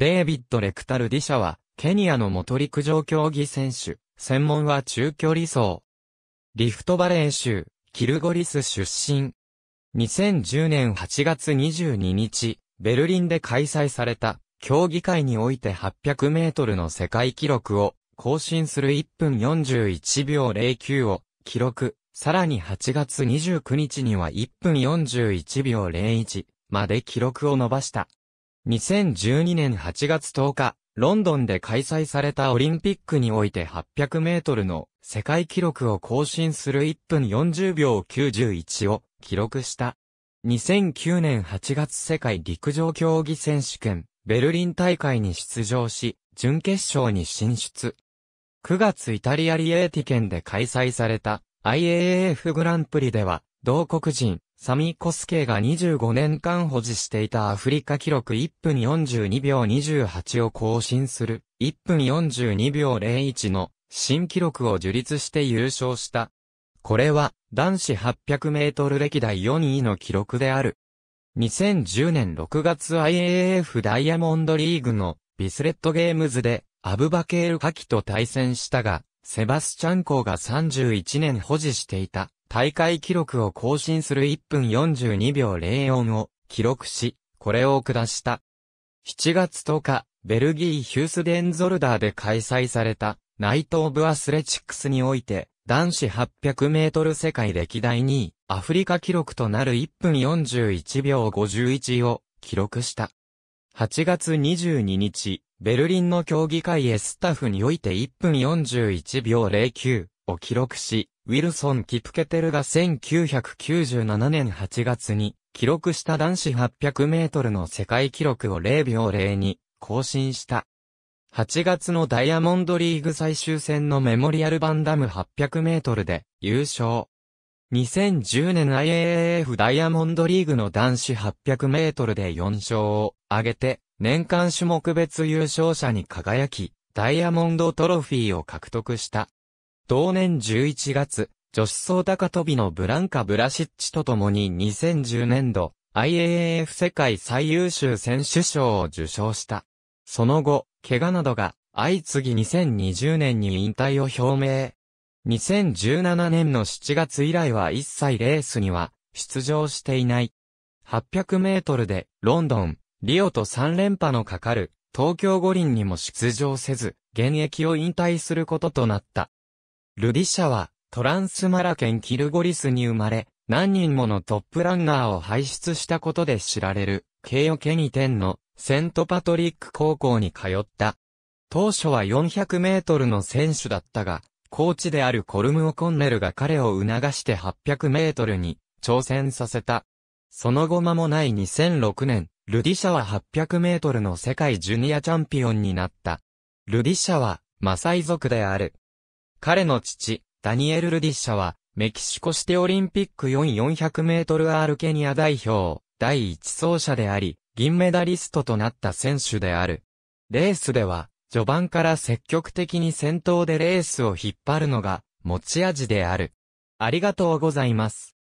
デイビッド・レクタルディシャは、ケニアの元陸上競技選手、専門は中距離走。リフトバレー州、キルゴリス出身。2010年8月22日、ベルリンで開催された、競技会において800メートルの世界記録を、更新する1分41秒09を、記録。さらに8月29日には1分41秒01まで記録を伸ばした。2012年8月10日、ロンドンで開催されたオリンピックにおいて800メートルの世界記録を更新する1分40秒91を記録した。2009年8月世界陸上競技選手権ベルリン大会に出場し、準決勝に進出。9月イタリアリエーティ県で開催された IAAF グランプリでは、同国人サミー・コスケが25年間保持していたアフリカ記録1分42秒28を更新する1分42秒01の新記録を樹立して優勝した。これは男子800メートル歴代4位の記録である。2010年6月 IAAF ダイヤモンドリーグのビスレットゲームズでアブバケール・カキと対戦したが、セバスチャンコーが31年保持していた大会記録を更新する1分42秒04を記録し、これを下した。7月10日、ベルギーヒュースデンゾルダーで開催された、ナイト・オブ・アスレチックスにおいて、男子800メートル世界歴代2位、アフリカ記録となる1分41秒51を記録した。8月22日、ベルリンの競技会へスタッフにおいて1分41秒09、を記録し、ウィルソン・キプケテルが1997年8月に記録した男子800メートルの世界記録を0秒0に更新した。8月のダイヤモンドリーグ最終戦のメモリアルバンダム800メートルで優勝。2010年 IAAF ダイヤモンドリーグの男子800メートルで4勝を挙げて、年間種目別優勝者に輝き、ダイヤモンドトロフィーを獲得した。同年11月、女子総高跳びのブランカ・ブラシッチと共に2010年度、IAAF 世界最優秀選手賞を受賞した。その後、怪我などが相次ぎ2020年に引退を表明。2017年の7月以来は一切レースには出場していない。800メートルでロンドン、リオと3連覇のかかる東京五輪にも出場せず、現役を引退することとなった。ルディシャは、トランスマラ県キルゴリスに生まれ、何人ものトップランナーを輩出したことで知られる、慶応ケニテンのセントパトリック高校に通った。当初は400メートルの選手だったが、コーチであるコルムオコンネルが彼を促して800メートルに挑戦させた。その後間もない2006年、ルディシャは800メートルの世界ジュニアチャンピオンになった。ルディシャは、マサイ族である彼の父、ダニエル・ルディッシャは、メキシコシテオリンピック4400メートルアールケニア代表、第一走者であり、銀メダリストとなった選手である。レースでは、序盤から積極的に先頭でレースを引っ張るのが、持ち味である。ありがとうございます。